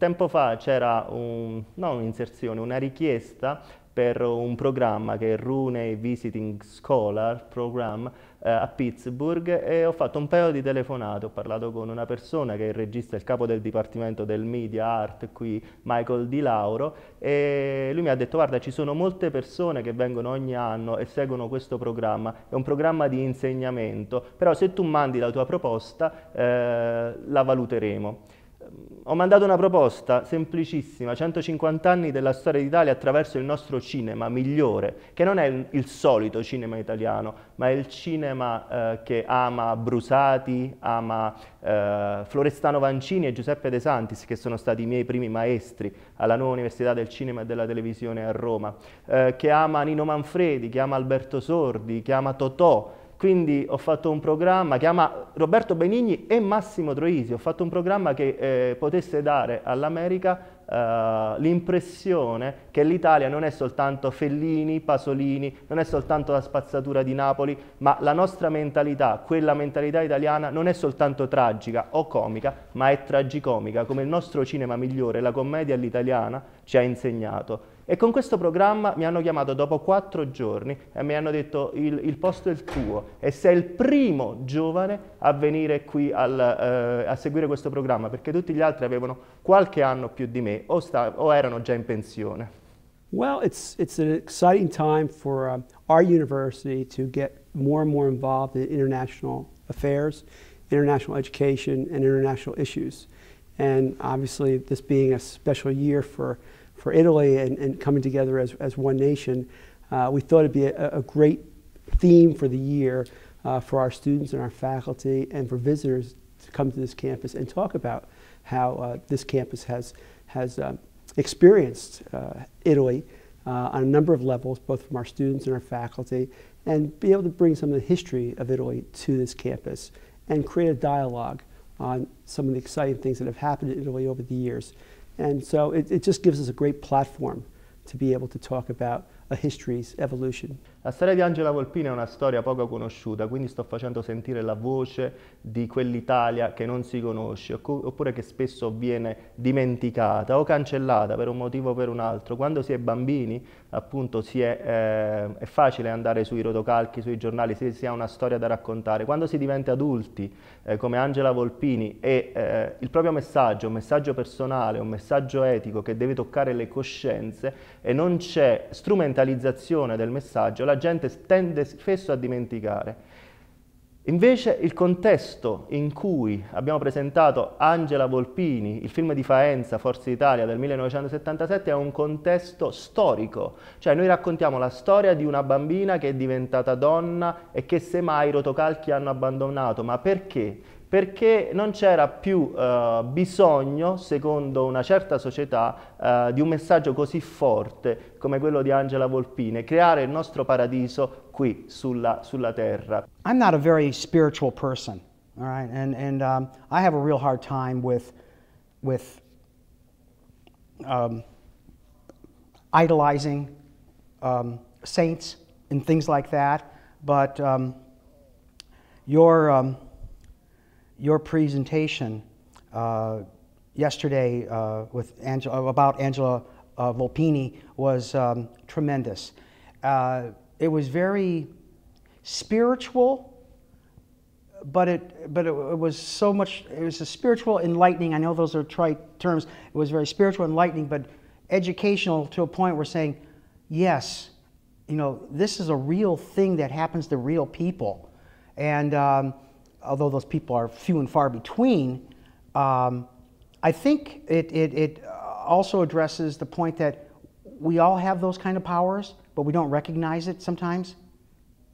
Tempo fa c'era un, non un'inserzione, una richiesta per un programma che è Rune Visiting Scholar Program eh, a Pittsburgh e ho fatto un paio di telefonate, ho parlato con una persona che è il regista, il capo del dipartimento del media art qui, Michael Di Lauro, e lui mi ha detto guarda ci sono molte persone che vengono ogni anno e seguono questo programma, è un programma di insegnamento, però se tu mandi la tua proposta eh, la valuteremo ho mandato una proposta semplicissima, 150 anni della storia d'Italia attraverso il nostro cinema migliore, che non è il, il solito cinema italiano, ma è il cinema eh, che ama Brusati, ama eh, Florestano Vancini e Giuseppe De Santis, che sono stati i miei primi maestri alla nuova Università del Cinema e della Televisione a Roma, eh, che ama Nino Manfredi, che ama Alberto Sordi, che ama Totò, quindi ho fatto un programma che ama Roberto Benigni e Massimo Troisi, ho fatto un programma che eh, potesse dare all'America Uh, l'impressione che l'Italia non è soltanto Fellini, Pasolini, non è soltanto la spazzatura di Napoli, ma la nostra mentalità, quella mentalità italiana, non è soltanto tragica o comica, ma è tragicomica, come il nostro cinema migliore, la commedia all'italiana, ci ha insegnato. E con questo programma mi hanno chiamato dopo quattro giorni e mi hanno detto il, il posto è il tuo e sei il primo giovane a venire qui al, eh, a seguire questo programma perché tutti gli altri avevano qualche anno più di me o, o erano già in pensione. Well, it's, it's an exciting time for uh, our university to get more and more involved in international affairs, international education, and international issues. And obviously, this being a special year for for Italy and, and coming together as, as one nation, uh, we thought it'd be a, a, great theme for the year uh, for our students and our faculty and for visitors to come to this campus and talk about how uh, this campus has, has um, experienced uh, Italy uh, on a number of levels, both from our students and our faculty, and be able to bring some of the history of Italy to this campus and create a dialogue on some of the exciting things that have happened in Italy over the years. And so it, it just gives us a great platform to be able to talk about a history's evolution. La storia di Angela Volpini è una storia poco conosciuta, quindi sto facendo sentire la voce di quell'Italia che non si conosce, oppure che spesso viene dimenticata o cancellata per un motivo o per un altro. Quando si è bambini, appunto, si è, eh, è facile andare sui rotocalchi, sui giornali, se si ha una storia da raccontare. Quando si diventa adulti, eh, come Angela Volpini, e eh, il proprio messaggio, un messaggio personale, un messaggio etico che deve toccare le coscienze e non c'è strumentalizzazione del messaggio, la gente tende spesso a dimenticare. Invece il contesto in cui abbiamo presentato Angela Volpini, il film di Faenza, Forza Italia del 1977, è un contesto storico, cioè noi raccontiamo la storia di una bambina che è diventata donna e che semmai i rotocalchi hanno abbandonato, ma perché? perché non c'era più eh, bisogno, secondo una certa società, eh, di un messaggio così forte come quello di Angela Volpine, creare il nostro paradiso qui sulla, sulla terra. I'm not a very spiritual person, all right? And, and um, I have a real hard time with, with um, idolizing um, saints and things like that, but um, your... Um, your presentation uh, yesterday uh, with Angela, about Angela uh, Volpini was um, tremendous. Uh, it was very spiritual, but it but it, it, was so much. It was a spiritual enlightening. I know those are trite terms. It was very spiritual enlightening, but educational to a point where saying, yes, you know, this is a real thing that happens to real people, and. Um, although those people are few and far between, um, I think it, it, it also addresses the point that we all have those kind of powers, but we don't recognize it sometimes.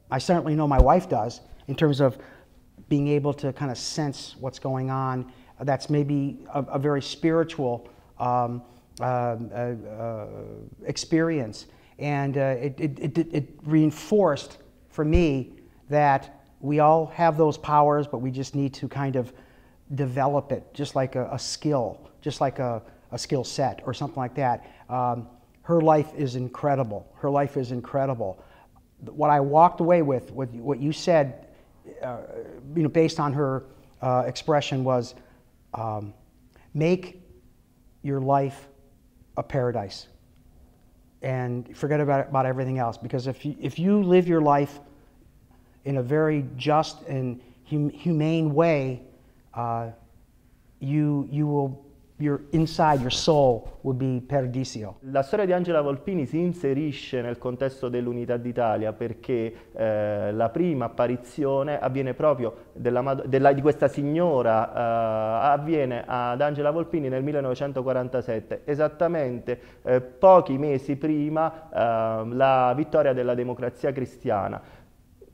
I certainly know my wife does in terms of being able to kind of sense what's going on. That's maybe a, a very spiritual um, uh, uh, uh experience. And uh, it, it, it, it reinforced for me that we all have those powers, but we just need to kind of develop it, just like a, a skill, just like a, a skill set or something like that. Um, her life is incredible. Her life is incredible. What I walked away with, with what you said, uh, you know, based on her uh, expression, was um, make your life a paradise and forget about, about everything else. Because if you, if you live your life in a very just and hum humane way, uh, you, you will Your inside your soul would be perdicio. La storia di Angela Volpini si inserisce nel contesto dell'Unità d'Italia perché eh, la prima apparizione avviene proprio della, della, di questa signora, eh, avviene ad Angela Volpini nel 1947, esattamente eh, pochi mesi prima eh, la vittoria della democrazia cristiana.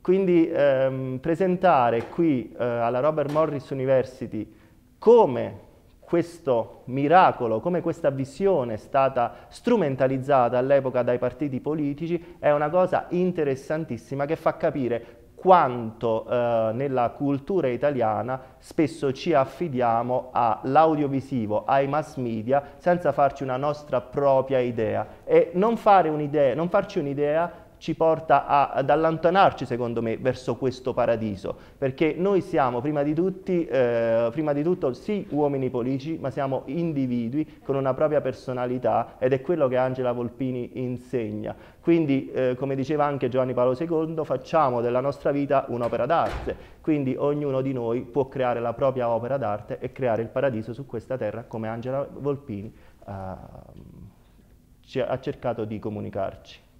Quindi ehm, presentare qui eh, alla Robert Morris University come questo miracolo, come questa visione è stata strumentalizzata all'epoca dai partiti politici, è una cosa interessantissima che fa capire quanto eh, nella cultura italiana spesso ci affidiamo all'audiovisivo, ai mass media, senza farci una nostra propria idea e non, fare un non farci un'idea ci porta a, ad allontanarci, secondo me, verso questo paradiso, perché noi siamo prima di, tutti, eh, prima di tutto sì uomini politici, ma siamo individui con una propria personalità ed è quello che Angela Volpini insegna. Quindi, eh, come diceva anche Giovanni Paolo II, facciamo della nostra vita un'opera d'arte, quindi ognuno di noi può creare la propria opera d'arte e creare il paradiso su questa terra come Angela Volpini eh, ha cercato di comunicarci.